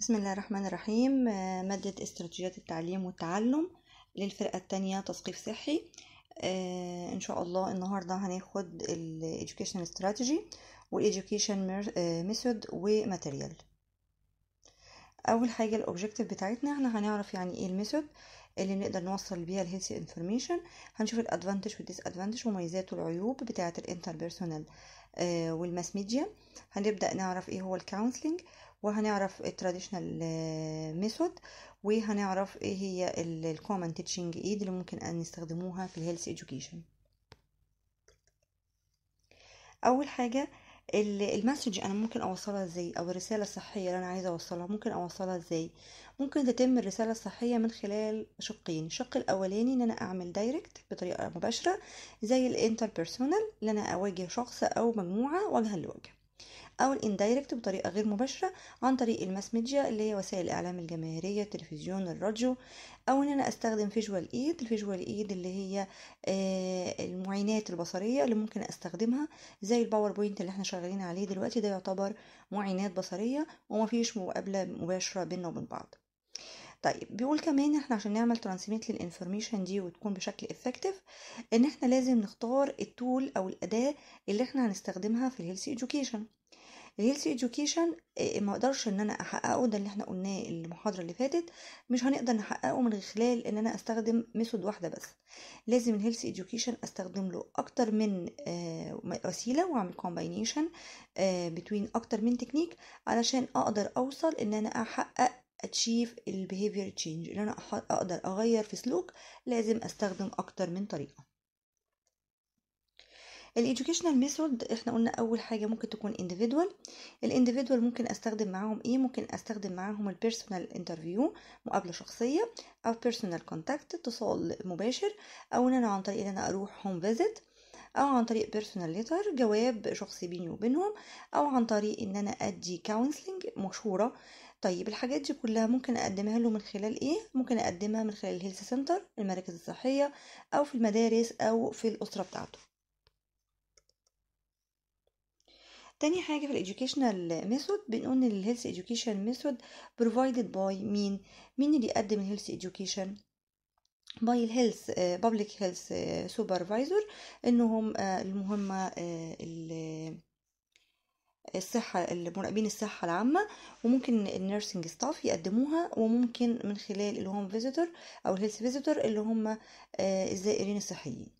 بسم الله الرحمن الرحيم آه، مادة استراتيجيات التعليم والتعلم للفرقة التانية تثقيف صحي آه، ان شاء الله النهاردة هناخد ال Education Strategy و Education Method Material اول حاجة Objective بتاعتنا احنا هنعرف يعني ايه الميثود اللي نقدر نوصل بيها الهيلثي انفورميشن هنشوف الادفانتج والديس ادفانتج ومميزات والعيوب بتاعه الانتربيرسونال والماس ميديا هنبدا نعرف ايه هو الكونسلنج وهنعرف التراديشنال ميثود آه، وهنعرف ايه هي الكومن تيتشنج ايد اللي ممكن ان نستخدموها في الهيلث education اول حاجه المسج انا ممكن اوصلها ازاي او الرساله الصحيه اللي انا عايزه اوصلها ممكن اوصلها ازاي ممكن تتم الرساله الصحيه من خلال شقين الشق الاولاني ان انا اعمل دايركت بطريقه مباشره زي الانتر بيرسونال ان انا اواجه شخص او مجموعه وجها لوجه أو الاندايركت بطريقة غير مباشرة عن طريق الماس ميديا اللي هي وسائل الإعلام الجماهيرية التلفزيون الراديو أو إن أنا أستخدم فيجوال إيد الفيجوال إيد اللي هي آه، المعينات البصرية اللي ممكن أستخدمها زي الباوربوينت اللي احنا شغالين عليه دلوقتي ده يعتبر معينات بصرية ومفيش مقابلة مباشرة بيننا وبين بعض طيب بيقول كمان احنا عشان نعمل ترانسميت للانفورميشن دي وتكون بشكل افكتيف ان احنا لازم نختار التول او الاداه اللي احنا هنستخدمها في الهيلث education الهيلث education آه، ما اقدرش ان انا احققه ده اللي احنا قلناه المحاضره اللي فاتت مش هنقدر نحققه من خلال ان انا استخدم ميثود واحده بس لازم الهيلث education استخدم له اكتر من آه، وسيله واعمل كومباينيشن آه، بين اكتر من تكنيك علشان اقدر اوصل ان انا احقق اتشيف البيهيفير تشينج ان انا اقدر اغير في سلوك لازم استخدم اكتر من طريقه الايدوكيشنال ميثود احنا قلنا اول حاجه ممكن تكون individual الانديفيدوال ممكن استخدم معاهم ايه ممكن استخدم معاهم البيرسونال انترفيو مقابله شخصيه او بيرسونال كونتاكت اتصال مباشر او ان انا عن طريق ان انا اروح هوم فيزيت او عن طريق بيرسونال ليتر جواب شخصي بيني وبينهم او عن طريق ان انا ادي كونسلنج مشوره طيب الحاجات دي كلها ممكن اقدمها له من خلال ايه ممكن اقدمها من خلال الهيلث سنتر المراكز الصحيه او في المدارس او في الاسره بتاعته تاني حاجة في الايدوكيشنال ميثود بنقول إن الهيلث ايدوكيشن ميثود بروفايدد باي مين مين اللي يقدم الهيلث ايدوكيشن باي الهيلث بابليك هيلث سوبرفايزر إنهم آه، المهمة آه، الصحة المراقبين الصحة العامة وممكن النيرسينج ستاف يقدموها وممكن من خلال الهوم فيزيتور أو الهيلث فيزيتور اللي هم آه، الزائرين الصحيين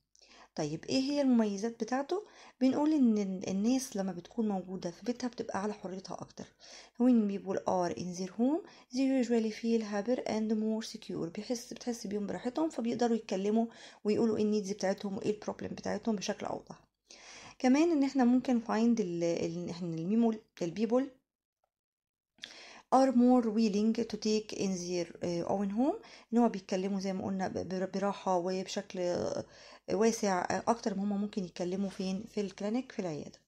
طيب ايه هي المميزات بتاعته بنقول ان الناس لما بتكون موجودة في بيتها بتبقى على حريتها اكتر when people are in their home they usually feel happier and more secure بيحس بتحس بيهم براحتهم فبيقدروا يتكلموا ويقولوا ايه النيدز بتاعتهم وايه البروبلم بتاعتهم بشكل اوضح كمان ان احنا ممكن فايند الميمو البيبول are more willing to take in their uh, own home ان هو بيتكلموا زي ما قلنا براحة وبشكل آه، واسع آه، اكتر من هما ممكن يتكلموا فين في الكلينيك في العيادة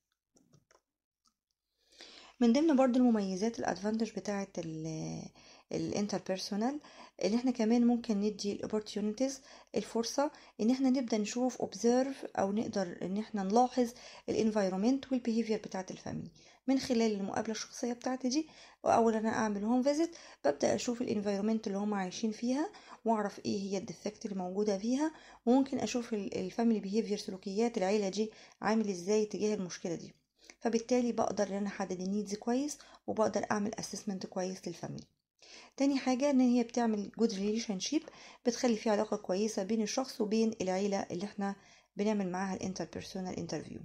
من ضمن برضو المميزات الادفانتج الانتر الانتربيرسونال اللي احنا كمان ممكن ندي الاوبورتيونيتيز الفرصه ان احنا نبدا نشوف اوبزيرف او نقدر ان احنا نلاحظ الانفيرومنت والبيهيفير بتاعت الفاميلي من خلال المقابله الشخصيه بتاعتي دي واول انا اعمل هوم فيزيت ببدا اشوف الانفيرومنت اللي هم عايشين فيها واعرف ايه هي الديفكت اللي موجوده فيها وممكن اشوف الفاميلي بيهيفير سلوكيات العيله دي عامل ازاي تجاه المشكله دي فبالتالي بقدر ان انا احدد النيدز كويس وبقدر اعمل اسسمنت كويس للفاميلي تاني حاجة ان هي بتعمل جود ريليشن شيب بتخلي في علاقة كويسة بين الشخص وبين العيلة اللي احنا بنعمل معاها الانتر بيرسونال انترفيو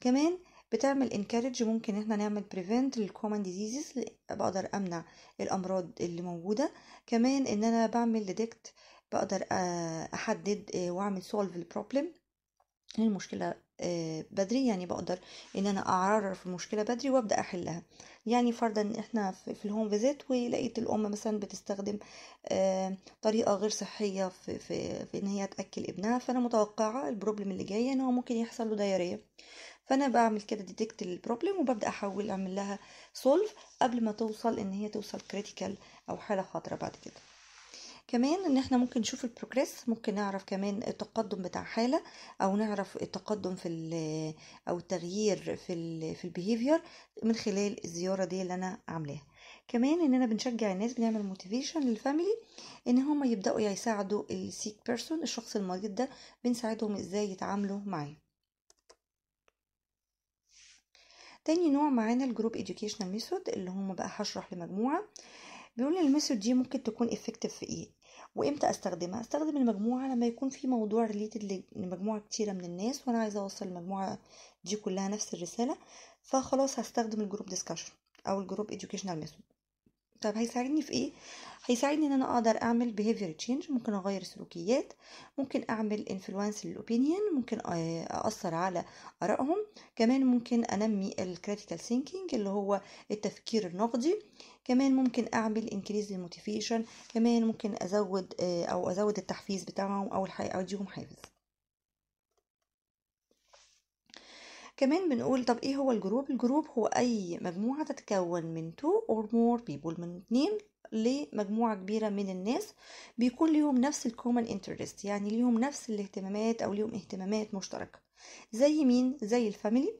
كمان بتعمل انكارج ممكن احنا نعمل بريفنت للكومن ديزيزز بقدر امنع الامراض اللي موجودة كمان ان انا بعمل ديتكت بقدر آه، احدد آه، واعمل سولف البروبلم المشكلة آه، بدري يعني بقدر ان انا اعرف المشكله بدري وابدا احلها يعني فرضا احنا في الهوم فيزيت ولقيت الام مثلا بتستخدم آه، طريقه غير صحيه في, في, ان هي تاكل ابنها فانا متوقعه البروبلم اللي جايه ان هو ممكن يحصل له دايرية فانا بعمل كده ديتكت البروبلم وببدا احول اعمل لها سولف قبل ما توصل ان هي توصل كريتيكال او حاله خطره بعد كده كمان ان احنا ممكن نشوف البروجريس ممكن نعرف كمان التقدم بتاع حاله او نعرف التقدم في او التغيير في ال في البيهيفير من خلال الزياره دي اللي انا عاملاها كمان اننا بنشجع الناس بنعمل موتيفيشن للفاميلي ان هم يبداوا يساعدوا السيك بيرسون الشخص المريض ده بنساعدهم ازاي يتعاملوا معاه تاني نوع معانا الجروب educational ميثود اللي هم بقى هشرح لمجموعه بيقول لي الميثود دي ممكن تكون effective في ايه وامتى استخدمها استخدم المجموعه لما يكون في موضوع ريليتد لمجموعه كتيره من الناس وانا عايزه اوصل المجموعه دي كلها نفس الرساله فخلاص هستخدم الجروب ديسكشن او الجروب educational ميثود طب هيساعدني في ايه هيساعدني ان انا اقدر اعمل behavior change ممكن اغير سلوكيات ممكن اعمل influence للاوبينيون ممكن اثر على ارائهم كمان ممكن انمي الكريتيكال thinking اللي هو التفكير النقدي كمان ممكن اعمل increase الموتيفيشن كمان ممكن ازود آه، او ازود التحفيز بتاعهم او اديهم حافز كمان بنقول طب ايه هو الجروب الجروب هو اي مجموعة تتكون من two or more people من اتنين لمجموعة كبيرة من الناس بيكون ليهم نفس الكومن انترست يعني ليهم نفس الاهتمامات او ليهم اهتمامات مشتركة زي مين زي الفاميلي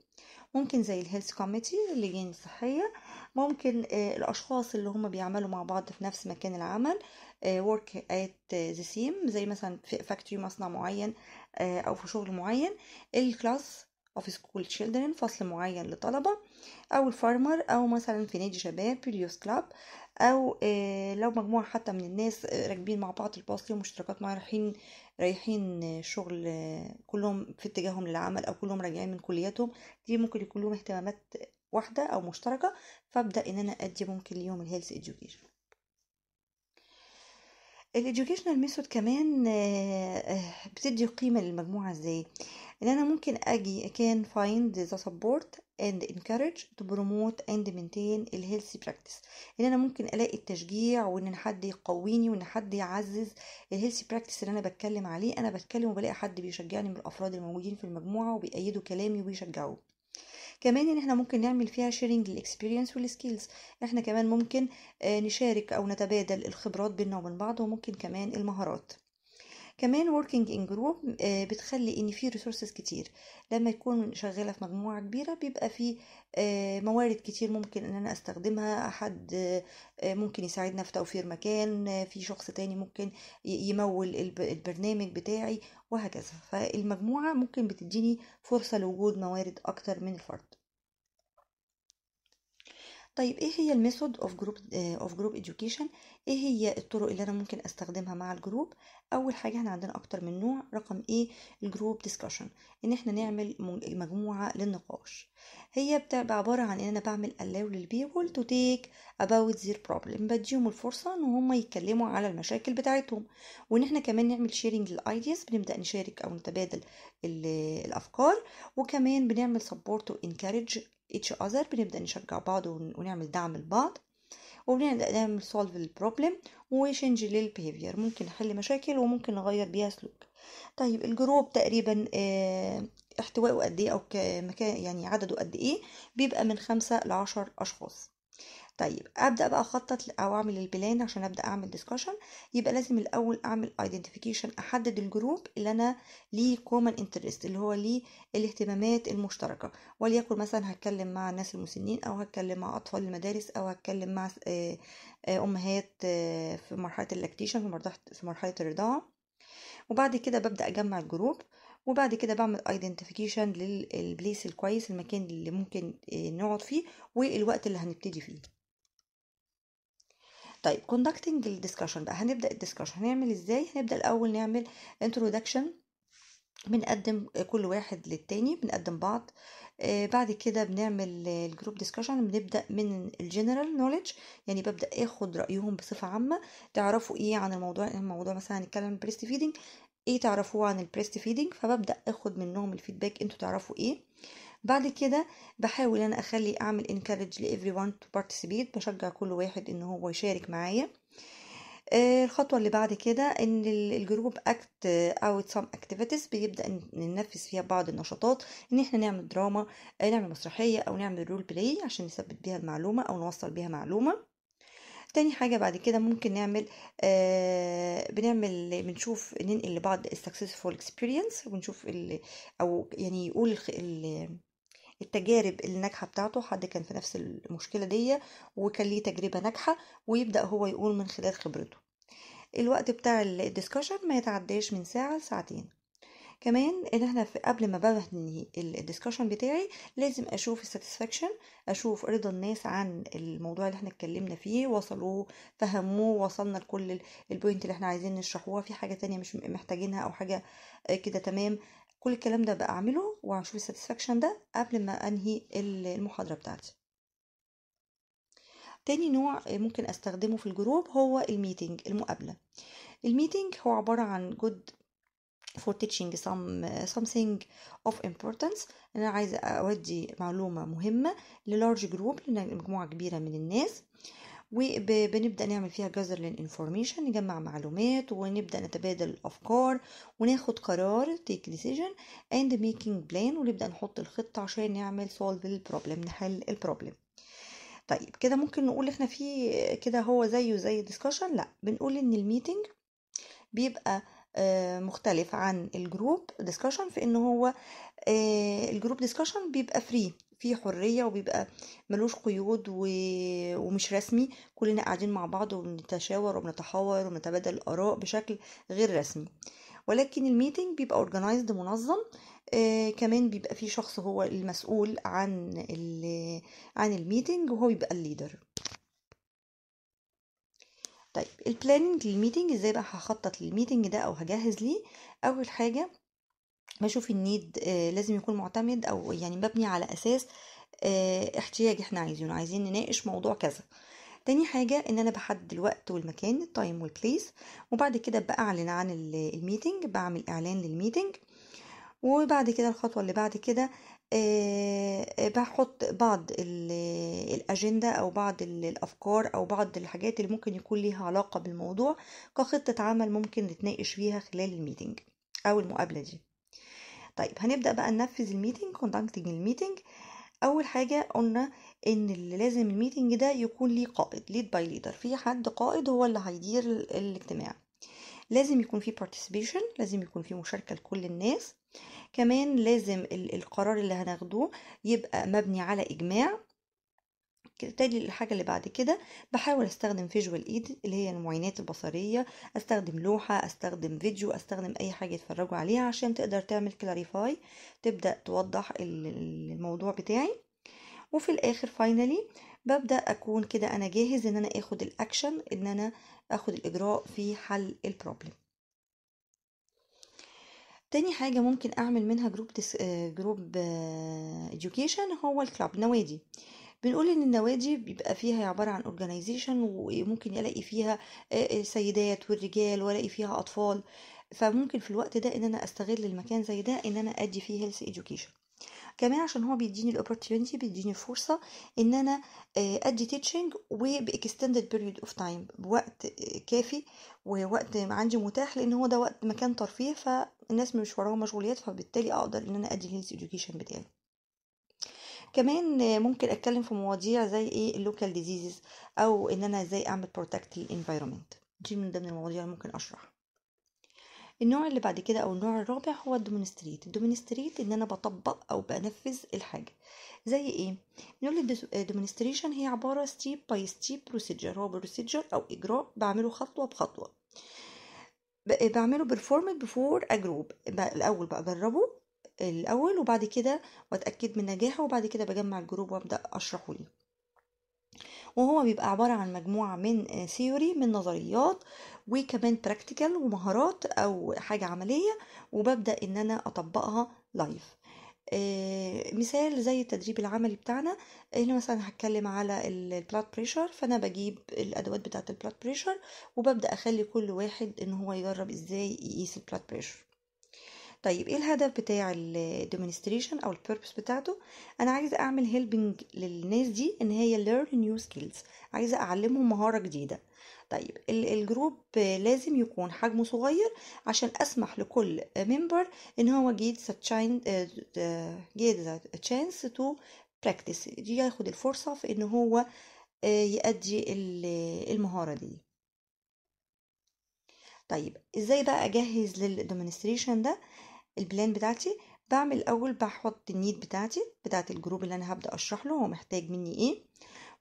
ممكن زي الهيلث كوميتي اللجان الصحية ممكن آه، الأشخاص اللي هم بيعملوا مع بعض في نفس مكان العمل آه، work at the same زي مثلا في فاكتوري مصنع معين آه، أو في شغل معين الكلاس of school children فصل معين لطلبة أو الفارمر أو مثلا في نادي شباب في كلاب أو آه، لو مجموعة حتى من الناس آه، راكبين مع بعض الباص ليهم مشتركات مع رايحين رايحين آه، شغل كلهم في اتجاههم للعمل أو كلهم راجعين من كلياتهم دي ممكن يكون لهم اهتمامات واحدة أو مشتركة فأبدأ إن أنا أدي ممكن ليهم الهيلث education الإدوكيشنال ميثود كمان بتدي قيمه للمجموعه ازاي ان انا ممكن اجي كان find the support and encourage to promote and maintain الهيلثي براكتس ان انا ممكن الاقي التشجيع وان حد يقويني وان حد يعزز الهيلثي براكتس اللي انا بتكلم عليه انا بتكلم وبلاقي حد بيشجعني من الافراد الموجودين في المجموعه وبيأيدوا كلامي وبيشجعوه كمان ان احنا ممكن نعمل فيها شيرنج للاكسبيرينس والسكيلز احنا كمان ممكن آه، نشارك او نتبادل الخبرات بيننا وبين بعض وممكن كمان المهارات كمان working in group آه، بتخلي ان في resources كتير لما يكون شغالة في مجموعة كبيرة بيبقى في آه، موارد كتير ممكن ان انا استخدمها حد آه، ممكن يساعدنا في توفير مكان في شخص تاني ممكن يمول البرنامج بتاعي وهكذا فالمجموعة ممكن بتديني فرصة لوجود موارد اكتر من الفرد طيب ايه هي الميثود اوف جروب اوف جروب اديوكيشن ايه هي الطرق اللي انا ممكن استخدمها مع الجروب اول حاجه احنا عندنا اكتر من نوع رقم ايه الجروب ديسكشن ان احنا نعمل مجموعه للنقاش هي بتبقى عباره عن ان انا بعمل allow للبيبول تو تيك about their problem بديهم الفرصه ان هم يتكلموا على المشاكل بتاعتهم وان احنا كمان نعمل شيرنج للايديز بنبدا نشارك او نتبادل الافكار وكمان بنعمل سبورت وانكارج each other بنبدأ نشجع بعض ونعمل دعم لبعض وبنبدأ نعمل solve البروبلم وشنج للبيهيفير ممكن نحل مشاكل وممكن نغير بيها سلوك طيب الجروب تقريبا آه، احتوائه قد ايه او مكان يعني عدده قد ايه بيبقى من خمسة لعشر اشخاص طيب ابدا بقى اخطط او اعمل البلان عشان ابدا اعمل ديسكشن يبقى لازم الاول اعمل ايدنتيفيكيشن احدد الجروب اللي انا ليه كومن انترست اللي هو ليه الاهتمامات المشتركه وليكن مثلا هتكلم مع الناس المسنين او هتكلم مع اطفال المدارس او هتكلم مع امهات في مرحله اللاكتيشن في مرحله في مرحله الرضاعه وبعد كده ببدا اجمع الجروب وبعد كده بعمل ايدنتيفيكيشن للبليس الكويس المكان اللي ممكن نقعد فيه والوقت اللي هنبتدي فيه طيب conducting الديسكشن بقى هنبدا الديسكشن هنعمل ازاي هنبدا الاول نعمل introduction بنقدم كل واحد للتاني بنقدم بعض آه، بعد كده بنعمل الجروب ديسكشن بنبدا من الجنرال نوليدج يعني ببدا اخد رايهم بصفه عامه تعرفوا ايه عن الموضوع الموضوع يعني مثلا هنتكلم بريست فيدنج ايه تعرفوه عن البريست فيدنج فببدا اخد منهم الفيدباك انتوا تعرفوا ايه بعد كده بحاول انا اخلي اعمل انكارج ل وان تو بارتيسيبيت بشجع كل واحد ان هو يشارك معايا آه، الخطوة اللي بعد كده ان الجروب اكت اوت سام اكتيفيتيز بيبدأ ننفذ فيها بعض النشاطات ان احنا نعمل دراما آه، نعمل مسرحية او نعمل رول بلاي عشان نثبت بيها المعلومة او نوصل بيها معلومة تاني حاجة بعد كده ممكن نعمل آه بنعمل بنشوف ننقل لبعض السكسسفول اكسبيرينس ونشوف او يعني يقول التجارب اللي ناجحه بتاعته حد كان في نفس المشكله دي وكان ليه تجربه ناجحه ويبدا هو يقول من خلال خبرته الوقت بتاع الديسكشن ما يتعداش من ساعه لساعتين كمان ان احنا في قبل ما بنهي الديسكشن بتاعي لازم اشوف الساتسفاكشن اشوف رضا الناس عن الموضوع اللي احنا اتكلمنا فيه وصلوه فهموه وصلنا لكل البوينت اللي احنا عايزين نشرحوها في حاجه تانية مش محتاجينها او حاجه كده تمام كل الكلام ده بقى اعمله واشوف الساتسفاكشن ده قبل ما انهي المحاضره بتاعتي تاني نوع ممكن استخدمه في الجروب هو الميتنج المقابله الميتنج هو عباره عن جود for teaching some something of importance انا عايزه اودي معلومه مهمه للارج جروب لمجموعه كبيره من الناس آه وبنبدا نعمل فيها جذر للانفورميشن نجمع معلومات ونبدا نتبادل الافكار وناخد قرار تيك ديسيجن اند ميكينج بلان ونبدا نحط الخطه عشان نعمل سولف البروبلم نحل البروبلم طيب كده ممكن نقول احنا في كده هو زيه زي ديسكشن لا بنقول ان الميتنج بيبقى آه، مختلف عن الجروب ديسكشن في ان هو آه، الجروب ديسكشن بيبقى فري فيه حرية وبيبقى ملوش قيود و... ومش رسمي كلنا قاعدين مع بعض وبنتشاور وبنتحاور وبنتبادل الآراء بشكل غير رسمي ولكن الميتنج بيبقى اورجنايزد منظم آه كمان بيبقى فيه شخص هو المسؤول عن عن الميتنج وهو بيبقى الليدر طيب البلاننج للميتنج ازاي بقى هخطط للميتنج ده او هجهز ليه اول حاجه بشوف النيد آه، لازم يكون معتمد او يعني مبني على اساس آه، احتياج احنا عايزينه عايزين نناقش موضوع كذا تاني حاجة ان انا بحدد الوقت والمكان التايم والبليس وبعد كده بأعلن عن الميتنج بعمل اعلان للميتنج وبعد كده الخطوة اللي بعد كده آه، بحط بعض الأجندة أو بعض الأفكار أو بعض الحاجات اللي ممكن يكون ليها علاقة بالموضوع كخطة عمل ممكن نتناقش فيها خلال الميتنج أو المقابلة دي طيب هنبدأ بقى ننفذ الميتنج conducting الميتنج اول حاجه قلنا ان اللي لازم الميتنج ده يكون ليه قائد ليد باي ليدر في حد قائد هو اللي هيدير الاجتماع لازم يكون في participation لازم يكون في مشاركه لكل الناس كمان لازم القرار اللي هناخده يبقى مبني على اجماع تالي الحاجة اللي بعد كده بحاول استخدم فيجوال ايد اللي هي المعينات البصرية استخدم لوحة استخدم فيديو استخدم اي حاجة يتفرجوا عليها عشان تقدر تعمل كلاريفاي تبدأ توضح الموضوع بتاعي وفي الاخر فاينلي ببدأ اكون كده انا جاهز ان انا اخد الاكشن ان انا اخد الاجراء في حل البروبلم تاني حاجة ممكن أعمل منها جروب ديس جروب اديوكيشن هو الكلاب نوادي بنقول ان النوادي بيبقى فيها عباره عن اورجانيزيشن وممكن الاقي فيها السيدات والرجال والاقي فيها اطفال فممكن في الوقت ده ان انا استغل المكان زي ده ان انا ادي فيه هيلث اديوكيشن كمان عشان هو بيديني الاوبورتيونتي بيديني فرصه ان انا ادي تيتشنج وباكستندد بيريود اوف تايم بوقت كافي ووقت عندي متاح لان هو ده وقت مكان ترفيه فالناس مش وراهم مشغوليات فبالتالي اقدر ان انا ادي الهيلث اديوكيشن بتاعي كمان ممكن اتكلم في مواضيع زي ايه اللوكال ديزيزز او ان انا ازاي اعمل بروتكت الانفايرمنت دي من ضمن المواضيع اللي ممكن اشرح النوع اللي بعد كده او النوع الرابع هو الدومينستريت الدومينستريت ان انا بطبق او بنفذ الحاجه زي ايه نقول الدومينستريشن هي عباره ستيب باي ستيب بروسيجر هو بروسيجر او اجراء بعمله خطوه بخطوه بعمله بيفور ا جروب الاول بقى اجربه الاول وبعد كده واتاكد من نجاحه وبعد كده بجمع الجروب وابدا اشرحه ليه وهو بيبقى عبارة عن مجموعة من ثيوري آه، من نظريات وكمان براكتيكال ومهارات أو حاجة عملية وببدأ إن أنا أطبقها لايف آه، مثال زي التدريب العملي بتاعنا هنا مثلا هتكلم على البلاد بريشر فانا بجيب الادوات بتاعه البلاد بريشر وببدا اخلي كل واحد ان هو يجرب ازاي يقيس البلاد بريشر طيب ايه الهدف بتاع الديمونستريشن او البيربس بتاعته انا عايزه اعمل هيلبنج للناس دي ان هي ليرن نيو سكيلز عايزه اعلمهم مهاره جديده طيب الجروب لازم يكون حجمه صغير عشان اسمح لكل ممبر ان هو جيت ذا chance تو براكتس ياخد الفرصة في ان هو آه، يأدي المهارة دي طيب ازاي بقى اجهز للديمونستريشن ده البلان بتاعتي بعمل الاول بحط النيد بتاعتي بتاعت الجروب اللي انا هبدا اشرح له هو محتاج مني ايه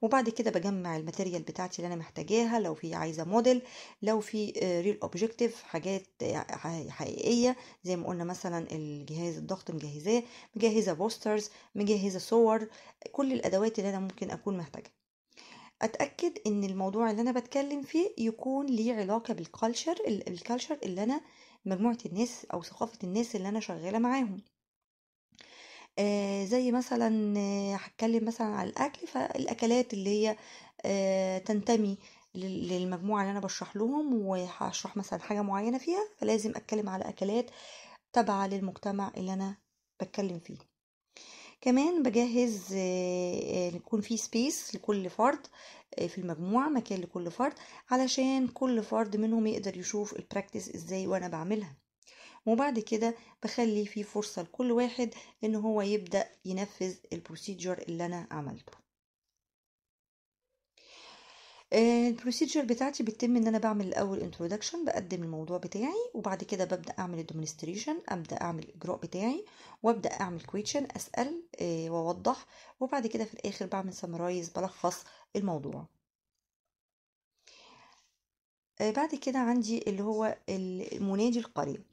وبعد كده بجمع الماتيريال بتاعتي اللي انا محتاجاها لو في عايزه موديل لو في ريل آه، اوبجكتيف حاجات آه، حقيقيه زي ما قلنا مثلا الجهاز الضغط مجهزاه مجهزه بوسترز مجهزه صور كل الادوات اللي انا ممكن اكون محتاجها اتاكد ان الموضوع اللي انا بتكلم فيه يكون ليه علاقه بالكالتشر الكالتشر اللي انا مجموعة الناس أو ثقافة الناس اللي أنا شغالة معاهم آه زي مثلا آه، هتكلم مثلا على الأكل فالأكلات اللي هي آه تنتمي للمجموعة اللي أنا بشرح لهم وهشرح مثلا حاجة معينة فيها فلازم أتكلم على أكلات تابعة للمجتمع اللي أنا بتكلم فيه كمان بجهز آه، آه، يكون في سبيس لكل فرد آه، في المجموعة مكان لكل فرد علشان كل فرد منهم يقدر يشوف البراكتس ازاي وانا بعملها وبعد كده بخلي في فرصة لكل واحد ان هو يبدأ ينفذ البروسيجر اللي انا عملته آه، البروسيجر بتاعتي بتتم ان انا بعمل الاول انترودكشن بقدم الموضوع بتاعي وبعد كده ببدا اعمل الدومينستريشن ابدا اعمل الاجراء بتاعي وابدا اعمل كويتشن اسال آه، واوضح وبعد كده في الاخر بعمل سمرايز بلخص الموضوع آه، بعد كده عندي اللي هو منادي القرية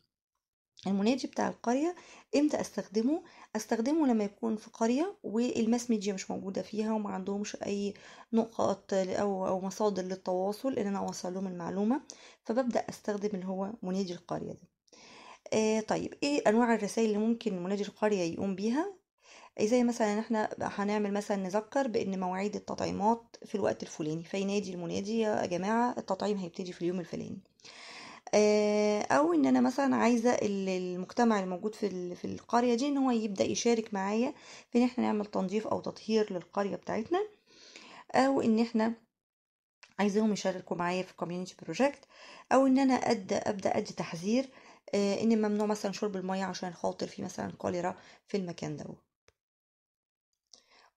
المنادي بتاع القرية امتى استخدمه استخدمه لما يكون في قرية والماس ميديا مش موجودة فيها وما عندهمش اي نقاط او او مصادر للتواصل ان انا اوصل لهم المعلومة فببدأ استخدم اللي هو منادي القرية ده آه طيب ايه انواع الرسائل اللي ممكن منادي القرية يقوم بيها آه، زي مثلا احنا هنعمل مثلا نذكر بان مواعيد التطعيمات في الوقت الفلاني فينادي المنادي يا جماعه التطعيم هيبتدي في اليوم الفلاني آه، او ان انا مثلا عايزه المجتمع الموجود في في القريه دي ان هو يبدا يشارك معايا في ان احنا نعمل تنظيف او تطهير للقريه بتاعتنا او ان احنا عايزاهم يشاركوا معايا في الكوميونتي بروجكت او ان انا أد... ابدا ادي تحذير آه، ان ممنوع مثلا شرب الميه عشان خاطر في مثلا كوليرا في المكان دوت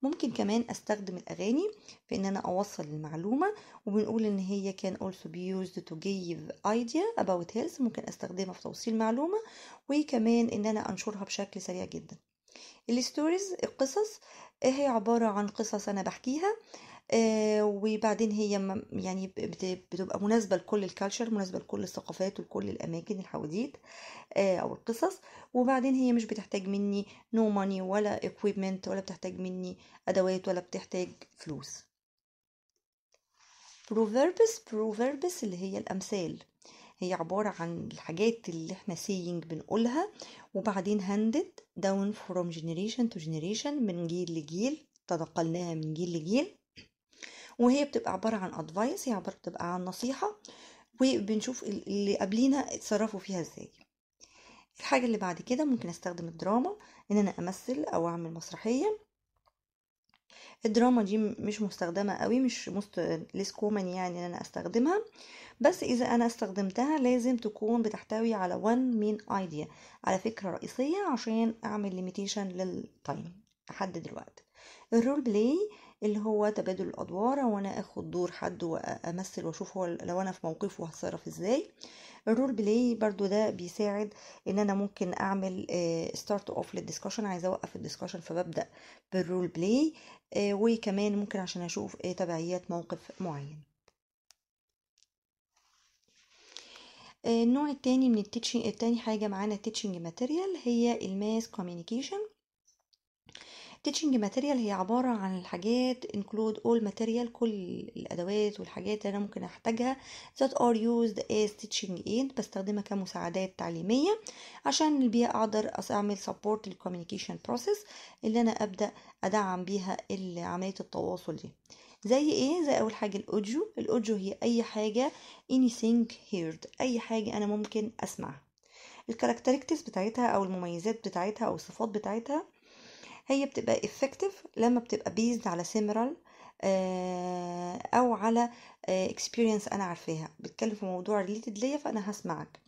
ممكن كمان استخدم الاغاني في ان انا اوصل المعلومه وبنقول ان هي كان also be used to give idea about health ممكن استخدمها في توصيل معلومه وكمان ان انا انشرها بشكل سريع جدا الستوريز القصص إيه هي عباره عن قصص انا بحكيها آه، وبعدين هي يعني بتبقى مناسبة لكل الكالتشر مناسبة لكل الثقافات ولكل الأماكن الحواديت آه، أو القصص وبعدين هي مش بتحتاج مني نو no ماني ولا اكويبمنت ولا بتحتاج مني أدوات ولا بتحتاج فلوس بروفيربس بروفيربس اللي هي الأمثال هي عبارة عن الحاجات اللي احنا سينج بنقولها وبعدين هاندد داون فروم جنريشن تو generation من جيل لجيل تنقلناها من جيل لجيل وهي بتبقى عباره عن ادفايس هي عباره بتبقى عن نصيحه وبنشوف اللي قبلينا اتصرفوا فيها ازاي الحاجه اللي بعد كده ممكن استخدم الدراما ان انا امثل او اعمل مسرحيه الدراما دي مش مستخدمة قوي مش مست... ليس كومن يعني ان انا استخدمها بس اذا انا استخدمتها لازم تكون بتحتوي على one main idea على فكرة رئيسية عشان اعمل limitation للتايم لحد دلوقتي الرول بلاي اللي هو تبادل الادوار او انا اخد دور حد وامثل واشوف هو لو انا في موقفه هتصرف ازاي الرول بلاي برضو ده بيساعد ان انا ممكن اعمل ستارت اوف للديسكشن عايزه اوقف الديسكشن فببدا بالرول بلاي آه، وكمان ممكن عشان اشوف آه، تبعيات موقف معين آه، النوع التاني من التيتشنج الثاني حاجة معانا التيتشنج ماتيريال هي الماس كوميونيكيشن teaching material هي عبارة عن الحاجات انكلود اول ماتيريال كل الأدوات والحاجات اللي أنا ممكن أحتاجها that are used as teaching aid بستخدمها كمساعدات تعليمية عشان بيها أقدر أعمل support للcommunication process اللي أنا أبدأ أدعم بيها عملية التواصل دي زي ايه زي اول حاجه الاوديو الاوديو هي اي حاجه anything heard اي حاجه انا ممكن اسمعها الكاركتريكتس بتاعتها او المميزات بتاعتها او الصفات بتاعتها هي بتبقى effective لما بتبقى based على seminal آه، او على اكسبيرينس آه، انا عارفاها بتكلم في موضوع ريليتد ليا فانا هسمعك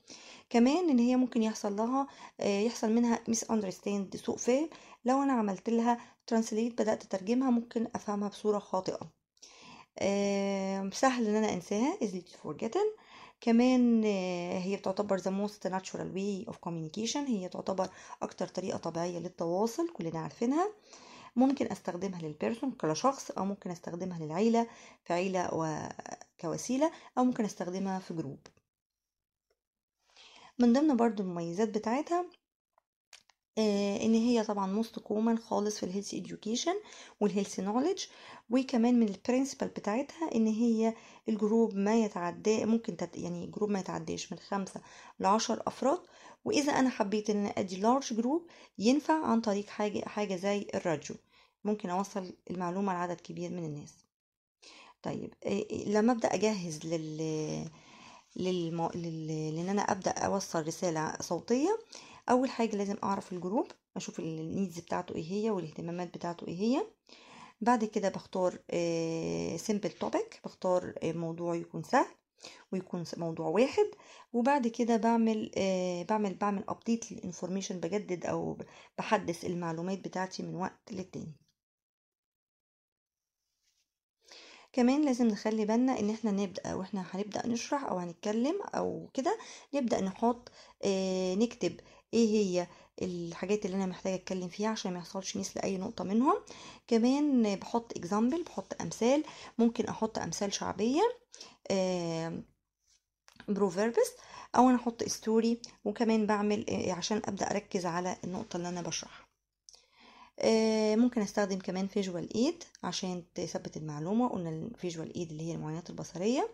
كمان ان هي ممكن يحصل لها آه، يحصل منها ميس اندرستاند سوء فهم لو انا عملت لها ترانسليت بدات اترجمها ممكن افهمها بصوره خاطئه سهل ان انا انساها easily forgotten كمان آه، هي بتعتبر the most natural way of communication هي تعتبر اكتر طريقة طبيعية للتواصل كلنا عارفينها ممكن استخدمها للبيرسون كشخص او ممكن استخدمها للعيلة في عيلة وكوسيلة او ممكن استخدمها في جروب من ضمن برضو المميزات بتاعتها آه، ان هي طبعا موست كومن خالص في الهيلث اديوكيشن والهيلث نوليدج وكمان من البرنسبل بتاعتها ان هي الجروب ما يتعدى ممكن تت يعني جروب ما يتعداش من خمسة لعشر افراد واذا انا حبيت ان ادي لارج جروب ينفع عن طريق حاجة حاجة زي الراديو ممكن اوصل المعلومة لعدد كبير من الناس طيب آه، آه، لما ابدا اجهز لل للم... لل... لان انا ابدا اوصل رساله صوتيه اول حاجه لازم اعرف الجروب اشوف النيدز بتاعته ايه هي والاهتمامات بتاعته ايه هي بعد كده بختار سيمبل توبيك بختار موضوع يكون سهل ويكون موضوع واحد وبعد كده بعمل آه، بعمل بعمل ابديت للانفورميشن بجدد او بحدث المعلومات بتاعتي من وقت للتاني كمان لازم نخلي بالنا ان احنا نبدا واحنا هنبدا نشرح او هنتكلم او كده نبدا نحط آه نكتب ايه هي الحاجات اللي انا محتاجه اتكلم فيها عشان ما يحصلش مثل اي نقطه منهم كمان بحط اكزامبل بحط امثال ممكن احط امثال شعبيه بروفيربس او انا احط ستوري وكمان بعمل آه، عشان ابدا اركز على النقطه اللي انا بشرحها آه، ممكن استخدم كمان فيجوال ايد عشان تثبت المعلومه قلنا الفيجوال ايد اللي هي المعاينات البصريه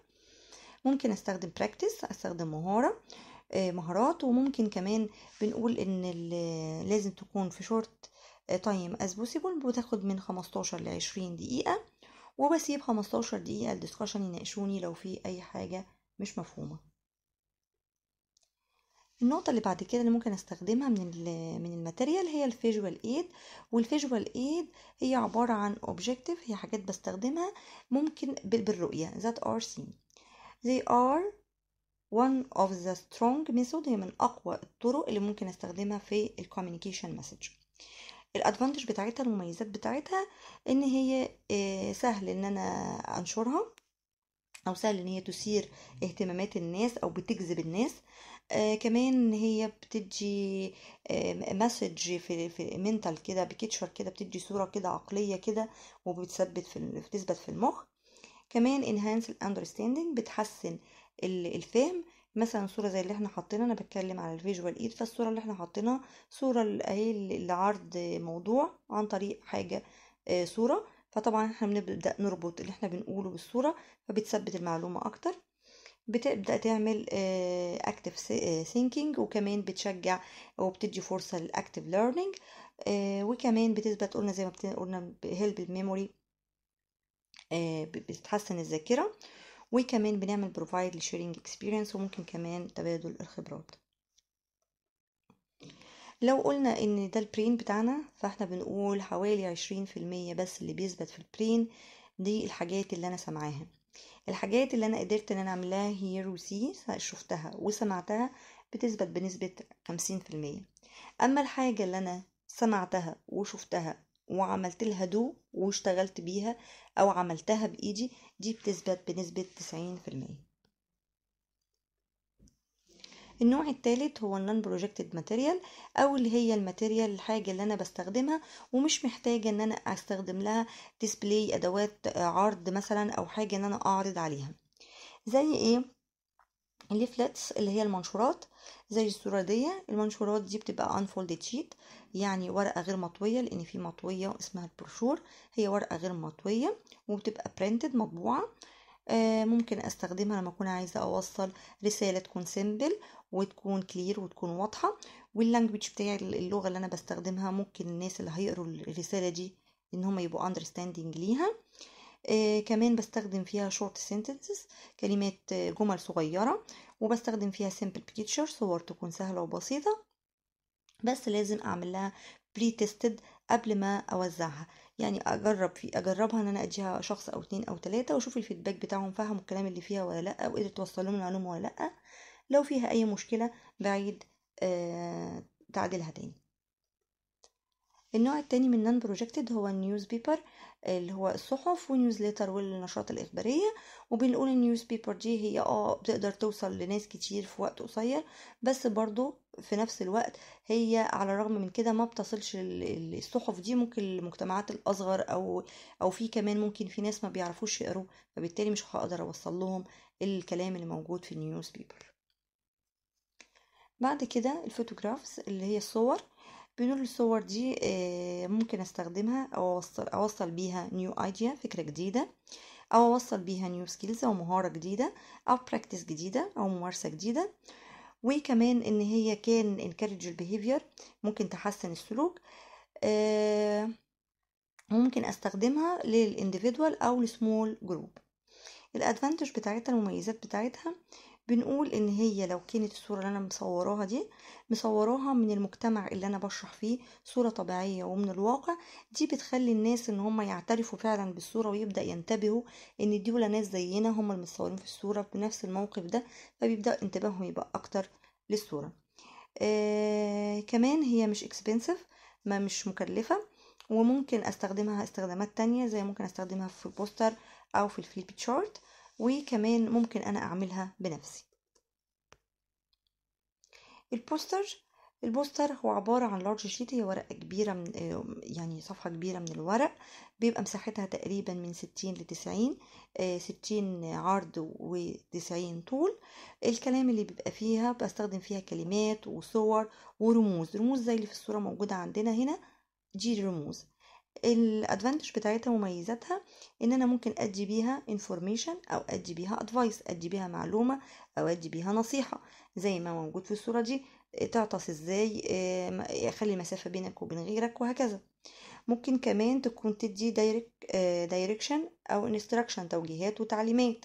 ممكن استخدم براكتس استخدم مهاره آه، مهارات وممكن كمان بنقول ان لازم تكون في شورت تايم از بوسيبل بتاخد من 15 ل 20 دقيقه وبسيب 15 دقيقه الدسكشن يناقشوني لو في اي حاجه مش مفهومه النقطة اللي بعد كده اللي ممكن استخدمها من من الماتيريال هي الفيجوال ايد والفيجوال ايد هي عبارة عن اوبجيكتيف هي حاجات بستخدمها ممكن بالرؤية ذات ار سين they are one of the strong method هي من أقوى الطرق اللي ممكن استخدمها في communication message الادفانتج بتاعتها المميزات بتاعتها ان هي آه، سهل ان انا انشرها او سهل ان هي تثير اهتمامات الناس او بتجذب الناس آه كمان ان هي بتدي آه مسج في في منتال كده بكيتشر كده بتدي صوره كده عقليه كده وبتثبت في بتثبت في المخ كمان انهانس الاندرستاندينج بتحسن الفهم مثلا صورة زي اللي احنا حاطينها انا بتكلم على الفيجوال ايد فالصورة اللي احنا حاطينها صورة اهي لعرض موضوع عن طريق حاجة آه، صورة فطبعا احنا بنبدأ نربط اللي احنا بنقوله بالصورة فبتثبت المعلومة اكتر بتبدأ تعمل اكتف آه، ثينكينج آه، وكمان بتشجع وبتدي فرصة للاكتف ليرنينج وكمان بتثبت قلنا زي ما قلنا هيلب الميموري بتحسن الذاكرة وكمان بنعمل بروفايد لشيرينج اكسبيرينس وممكن كمان تبادل الخبرات لو قلنا ان ده البرين بتاعنا فاحنا بنقول حوالي عشرين في المية بس اللي بيثبت في البرين دي الحاجات اللي انا سمعاها الحاجات اللي انا قدرت ان انا اعملها هي وسي شفتها وسمعتها بتثبت بنسبة خمسين في المية اما الحاجة اللي انا سمعتها وشفتها وعملت لها دو واشتغلت بيها او عملتها بايدي دي بتثبت بنسبة تسعين في المية النوع الثالث هو النون بروجكتد ماتيريال او اللي هي الماتيريال الحاجه اللي انا بستخدمها ومش محتاجه ان انا استخدم لها ديسبلاي ادوات عرض مثلا او حاجه ان انا اعرض عليها زي ايه الليفلتس اللي هي المنشورات زي الصورة دي المنشورات دي بتبقى unfolded sheet يعني ورقة غير مطوية لأن في مطوية اسمها البروشور هي ورقة غير مطوية وبتبقى printed مطبوعة آه، ممكن استخدمها لما اكون عايزة اوصل رسالة تكون سيمبل وتكون كلير وتكون واضحة واللانجوج بتاع اللغة اللي انا بستخدمها ممكن الناس اللي هيقروا الرسالة دي ان هم يبقوا understanding ليها آه، كمان بستخدم فيها شورت sentences كلمات آه، جمل صغيرة وبستخدم فيها simple picture صور تكون سهلة وبسيطة بس لازم اعمل لها بري تيستد قبل ما اوزعها يعني اجرب في اجربها ان انا اديها شخص او اتنين او تلاتة واشوف الفيدباك بتاعهم فهموا الكلام اللي فيها ولا لا وقدرت توصل لهم المعلومه ولا لا لو فيها اي مشكله بعيد آه، تعديلها تاني النوع التاني من نون بروجكتد هو النيوز بيبر اللي هو الصحف ونيوزليتر والنشرات الإخبارية وبنقول النيوز بيبر دي هي اه بتقدر توصل لناس كتير في وقت قصير بس برضو في نفس الوقت هي على الرغم من كده ما بتصلش الصحف دي ممكن للمجتمعات الأصغر أو أو في كمان ممكن في ناس ما بيعرفوش يقروا فبالتالي مش هقدر أوصل لهم الكلام اللي موجود في النيوز بيبر بعد كده الفوتوغرافز اللي هي الصور بنقول الصور دي آه، ممكن استخدمها او اوصل اوصل بيها نيو ايديا فكره جديده او اوصل بيها نيو سكيلز او مهاره جديده او براكتس جديده او ممارسه جديده وكمان ان هي كان انكارج البيهيفير ممكن تحسن السلوك آه، ممكن استخدمها للانديفيدوال او لسمول جروب الادفانتج بتاعتها المميزات بتاعتها بنقول ان هي لو كانت الصورة اللي انا مصوراها دي مصوراها من المجتمع اللي انا بشرح فيه صورة طبيعية ومن الواقع دي بتخلي الناس ان هم يعترفوا فعلا بالصورة ويبدأ ينتبهوا ان دي ولا ناس زينا هم المتصورين في الصورة بنفس الموقف ده فبيبدأ انتباههم يبقى اكتر للصورة آه كمان هي مش اكسبنسيف ما مش مكلفة وممكن استخدمها استخدامات تانية زي ممكن استخدمها في البوستر او في الفليب تشارت وكمان ممكن أنا أعملها بنفسي البوستر البوستر هو عبارة عن لارج شيت هي ورقة كبيرة من آه، يعني صفحة كبيرة من الورق بيبقى مساحتها تقريبا من ستين لتسعين آه، ستين عرض وتسعين طول الكلام اللي بيبقى فيها بستخدم فيها كلمات وصور ورموز رموز زي اللي في الصورة موجودة عندنا هنا دي رموز الادفانتج بتاعتها ومميزاتها ان انا ممكن ادي بيها انفورميشن او ادي بيها ادفايس ادي بيها معلومه او ادي بيها نصيحه زي ما موجود في الصوره دي تعطس ازاي يخلي مسافه بينك وبين غيرك وهكذا ممكن كمان تكون تدي دايركت آه، دايركشن او انستراكشن توجيهات وتعليمات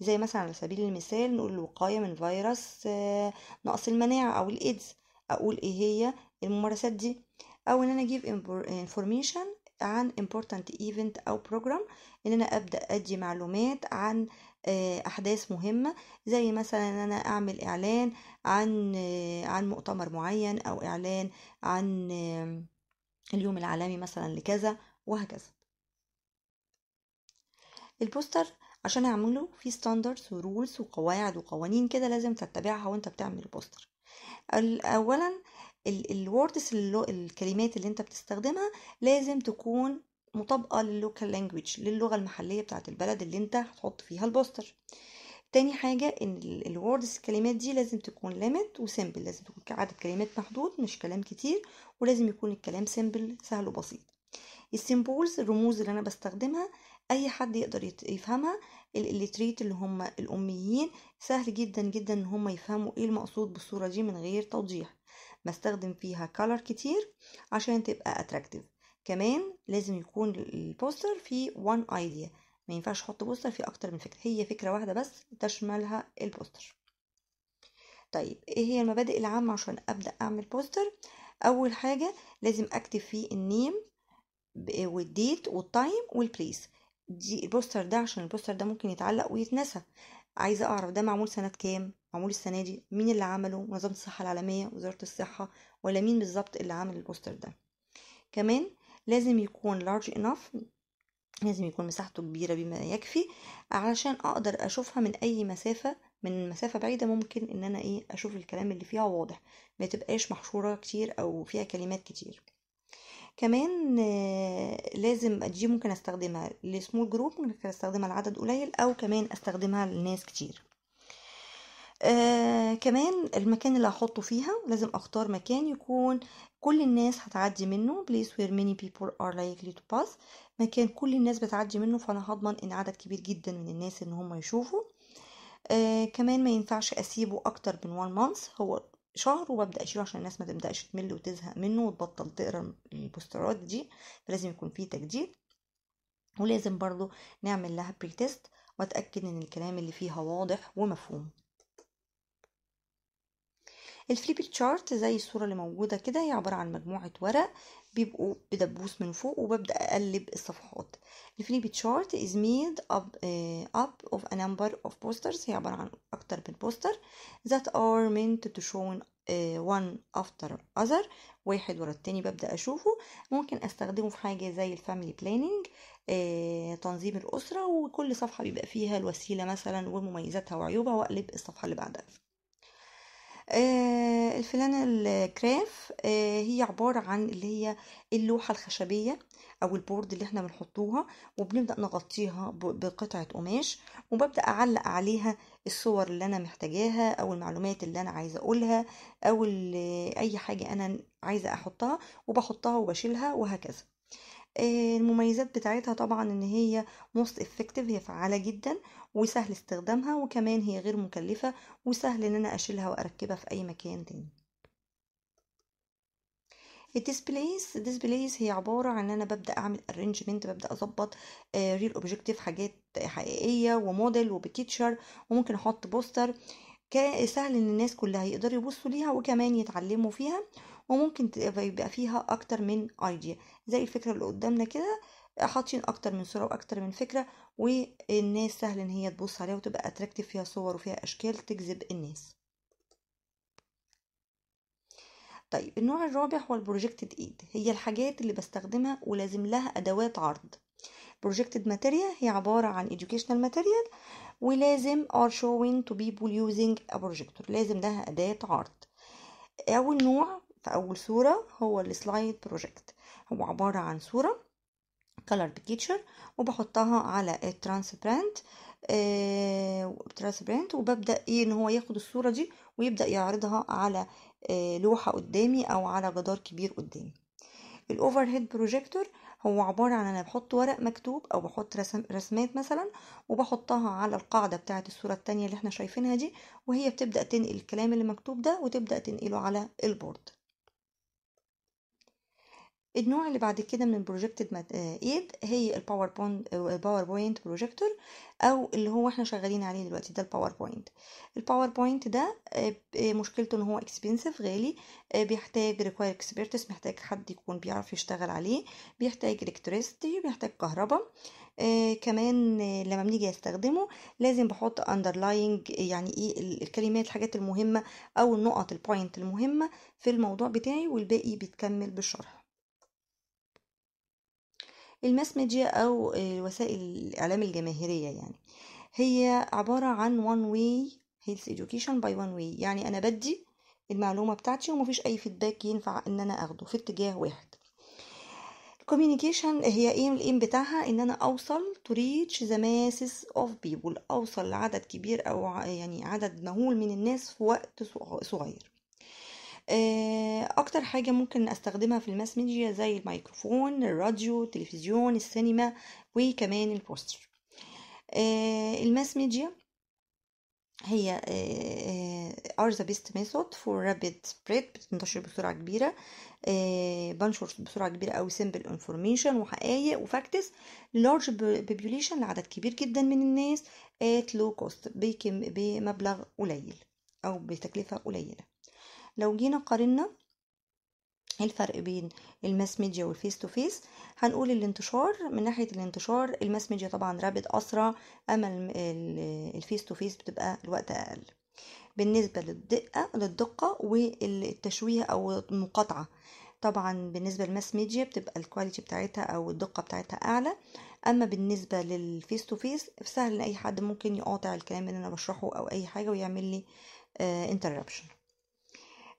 زي مثلا على سبيل المثال نقول الوقايه من فيروس آه، نقص المناعه او الايدز اقول ايه هي الممارسات دي او ان انا اجيب انفورميشن عن important event أو program إن أنا أبدأ أدي معلومات عن آه، أحداث مهمة زي مثلا إن أنا أعمل إعلان عن آه، عن مؤتمر معين أو إعلان عن اليوم العالمي مثلا لكذا وهكذا البوستر عشان اعمله في ستاندردز ورولز وقواعد وقوانين كده لازم تتبعها وانت بتعمل البوستر اولا الوردس الكلمات اللي انت بتستخدمها لازم تكون مطابقة لللوكال لانجويج للغة المحلية بتاعت البلد اللي انت هتحط فيها البوستر تاني حاجة ان الوردس الكلمات دي لازم تكون ليميت وسيمبل لازم تكون عدد كلمات محدود مش كلام كتير ولازم يكون الكلام سيمبل سهل وبسيط السيمبولز الرموز اللي انا بستخدمها اي حد يقدر يفهمها الليتريت اللي هم الاميين سهل جدا جدا ان هم يفهموا ايه المقصود بالصورة دي من غير توضيح بستخدم فيها color كتير عشان تبقى اتراكتيف كمان لازم يكون البوستر فيه وان ايديا ما ينفعش احط بوستر فيه اكتر من فكره هي فكره واحده بس تشملها البوستر طيب ايه هي المبادئ العامه عشان ابدا اعمل بوستر اول حاجه لازم اكتب فيه النيم والديت والتايم والبليس دي البوستر ده عشان البوستر ده ممكن يتعلق ويتنسى عايزه اعرف ده معمول سنه كام معمول السنه دي مين اللي عمله منظمه الصحه العالميه وزاره الصحه ولا مين بالظبط اللي عمل البوستر ده كمان لازم يكون لارج انف لازم يكون مساحته كبيره بما يكفي علشان اقدر اشوفها من اي مسافه من مسافة بعيدة ممكن ان انا ايه اشوف الكلام اللي فيها واضح ما تبقاش محشورة كتير او فيها كلمات كتير كمان آه، لازم دي ممكن استخدمها لسمول جروب ممكن استخدمها لعدد قليل او كمان استخدمها لناس كتير آه كمان المكان اللي هحطه فيها لازم اختار مكان يكون كل الناس هتعدي منه place where many people are likely to pass مكان كل الناس بتعدي منه فانا هضمن ان عدد كبير جدا من الناس ان هم يشوفوا آه كمان ما ينفعش اسيبه اكتر من one month هو شهر وببدا اشيله عشان الناس ما تبداش تمل وتزهق منه وتبطل تقرا البوسترات دي فلازم يكون فيه تجديد ولازم برضو نعمل لها بري تيست واتاكد ان الكلام اللي فيها واضح ومفهوم الفليبي تشارت زي الصورة اللي موجودة كده هي عبارة عن مجموعة ورق بيبقوا بدبوس من فوق وببدأ أقلب الصفحات الفليب تشارت از ميد اب اب اوف ا نمبر اوف بوسترز هي عبارة عن أكتر من بوستر ذات ار مينت تو شون وان افتر اذر واحد ورا التاني ببدأ أشوفه ممكن أستخدمه في حاجة زي الفاميلي آه، بلاننج تنظيم الأسرة وكل صفحة بيبقى فيها الوسيلة مثلا ومميزاتها وعيوبها وأقلب الصفحة اللي بعدها آه، الفلانة الكراف آه، هي عبارة عن اللي هي اللوحة الخشبية او البورد اللي احنا بنحطوها وبنبدا نغطيها بقطعه قماش وببدا اعلق عليها الصور اللي انا محتاجاها او المعلومات اللي انا عايزه اقولها او اي حاجه انا عايزه احطها وبحطها وبشيلها وهكذا آه، المميزات بتاعتها طبعا ان هي موست افكتيف هي فعالة جدا وسهل استخدامها وكمان هي غير مكلفة وسهل ان انا اشيلها واركبها في اي مكان تاني الديسبليس الديسبليس هي عباره عن ان انا ببدا اعمل ارينجمنت ببدا اظبط ريل آه، اوبجكتيف حاجات حقيقيه وموديل وبكيتشر وممكن احط بوستر سهل ان الناس كلها يقدروا يبصوا ليها وكمان يتعلموا فيها وممكن يبقى فيها اكتر من ايديا زي الفكره اللي قدامنا كده حاطين اكتر من صوره واكتر من فكره والناس سهل ان هي تبص عليها وتبقى اتراكتيف فيها صور وفيها اشكال تجذب الناس طيب النوع الرابع هو البروجكتد ايد هي الحاجات اللي بستخدمها ولازم لها ادوات عرض بروجكتد ماتيريال هي عبارة عن educational ماتيريال ولازم ار شوين تو بيبول يوزنج ا بروجيكتور لازم لها أداة عرض أول نوع فأول صورة هو السلايد بروجكت هو عبارة عن صورة كلر بيكتشر وبحطها على الترانسبرنت الترانسبرنت آه، وببدأ ايه ان هو ياخد الصورة دي ويبدأ يعرضها على آه، لوحة قدامي او على جدار كبير قدامي الاوفر هيد بروجيكتور هو عبارة عن انا بحط ورق مكتوب او بحط رسم رسمات مثلا وبحطها على القاعدة بتاعة الصورة التانية اللي احنا شايفينها دي وهي بتبدأ تنقل الكلام اللي مكتوب ده وتبدأ تنقله على البورد النوع اللي بعد كده من بروجكتد آه، ايد هي الباوربوينت الباوربوينت بروجيكتور او اللي هو احنا شغالين عليه دلوقتي ده الباوربوينت الباوربوينت ده آه، آه، مشكلته ان هو اكسبنسيف غالي بيحتاج ريكوير اكسبيرتس محتاج حد يكون بيعرف يشتغل عليه بيحتاج الكتريستي بيحتاج كهرباء آه كمان آه لما بنيجي استخدمه لازم بحط اندرلاينج يعني ايه الكلمات الحاجات المهمه او النقط البوينت المهمه في الموضوع بتاعي والباقي بيتكمل بالشرح الماس ميديا أو وسائل الإعلام الجماهيرية يعني هي عبارة عن one way health education by one way يعني أنا بدي المعلومة بتاعتي ومفيش أي فيدباك ينفع إن أنا أخده في اتجاه واحد الكوميونيكيشن هي ايه الايم بتاعها ان انا اوصل تو ريتش ذا ماسس اوف بيبول اوصل لعدد كبير او يعني عدد مهول من الناس في وقت صغير آه، اكتر حاجة ممكن استخدمها في الماس ميديا زي الميكروفون الراديو التلفزيون السينما وكمان البوستر آه، الماس ميديا هي ار ذا بيست ميثود فور رابيد سبريد بتنتشر بسرعه كبيره آه، بنشر بسرعه كبيره او سمبل انفورميشن وحقائق وفاكتس لارج بوبيوليشن لعدد كبير جدا من الناس ات لو كوست بمبلغ قليل او بتكلفه قليله لو جينا قارنا الفرق بين الماس ميديا والفيس تو فيس هنقول الانتشار من ناحيه الانتشار الماس ميديا طبعا رابط اسرع اما الفيس تو فيس بتبقى الوقت اقل بالنسبه للدقه للدقه والتشويه او المقاطعه طبعا بالنسبه للماس ميديا بتبقى الكواليتي بتاعتها او الدقه بتاعتها اعلى اما بالنسبه للفيس تو فيس سهل ان اي حد ممكن يقاطع الكلام اللي انا بشرحه او اي حاجه ويعمل لي انتربشن آه،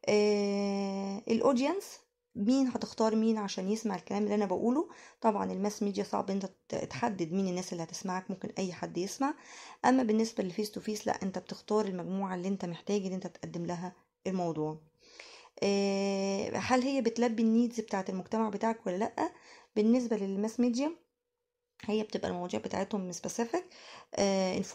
آه، الاودينس مين هتختار مين عشان يسمع الكلام اللي انا بقوله طبعا الماس ميديا صعب انت تحدد مين الناس اللي هتسمعك ممكن اي حد يسمع اما بالنسبه للفيس تو فيس لا انت بتختار المجموعه اللي انت محتاج ان انت تقدم لها الموضوع آه، هل هي بتلبي النيدز بتاعه المجتمع بتاعك ولا لا بالنسبه للماس ميديا هي بتبقى المواضيع بتاعتهم سبيسيفيك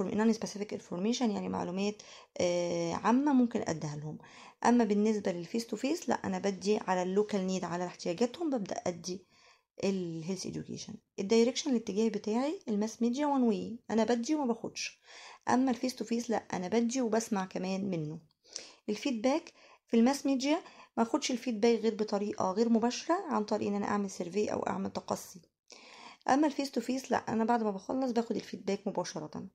نون سبيسيفيك انفورميشن يعني معلومات آه عامه ممكن اديها لهم اما بالنسبه للفيس تو فيس لا انا بدي على اللوكال نيد على احتياجاتهم ببدا ادي الهيلث اديوكيشن الدايركشن الاتجاه بتاعي الماس ميديا وان واي انا بدي وما باخدش اما الفيس تو فيس لا انا بدي وبسمع كمان منه الفيدباك في الماس ميديا ما اخدش الفيدباك غير بطريقه غير مباشره عن طريق ان انا اعمل سيرفي او اعمل تقصي اما الفيس تو فيس لا انا بعد ما بخلص باخد الفيدباك مباشره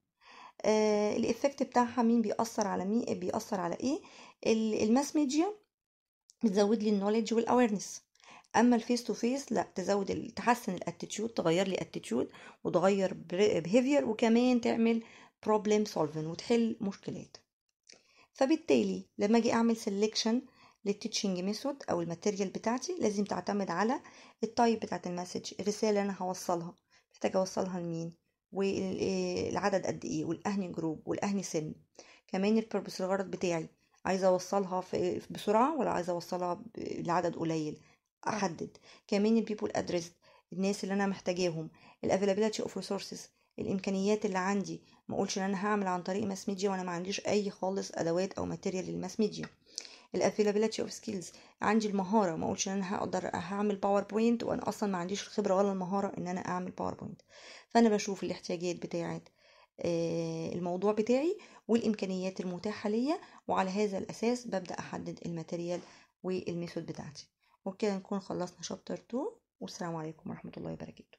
آه الايفكت بتاعها مين بيأثر على مين بيأثر على ايه الماس ميديا بتزود لي النوليدج والاويرنس اما الفيس تو فيس لا تزود تحسن الاتيتيود تغير لي اتيتيود وتغير بيهيفير وكمان تعمل بروبلم سولفين وتحل مشكلات فبالتالي لما اجي اعمل سيلكشن للتيتشنج ميثود او الماتيريال بتاعتي لازم تعتمد على التايب بتاعت المسج الرساله انا هوصلها محتاجه اوصلها لمين والعدد قد ايه والاهني جروب والاهني سن كمان البربس الغرض بتاعي عايزه اوصلها بسرعه ولا عايزه اوصلها لعدد قليل احدد كمان البيبول ادريس الناس اللي انا محتاجاهم الافيلابيلتي اوف ريسورسز الامكانيات اللي عندي ما اقولش ان انا هعمل عن طريق ماس ميديا وانا ما عنديش اي خالص ادوات او ماتيريال للماس ميديا الافيلابيلتي اوف سكيلز عندي المهاره ما اقولش ان انا هقدر هعمل باوربوينت وانا اصلا ما عنديش الخبره ولا المهاره ان انا اعمل باوربوينت فانا بشوف الاحتياجات بتاعه آه، الموضوع بتاعي والامكانيات المتاحه ليا وعلى هذا الاساس ببدا احدد الماتيريال والميثود بتاعتي وبكده نكون خلصنا شابتر 2 والسلام عليكم ورحمه الله وبركاته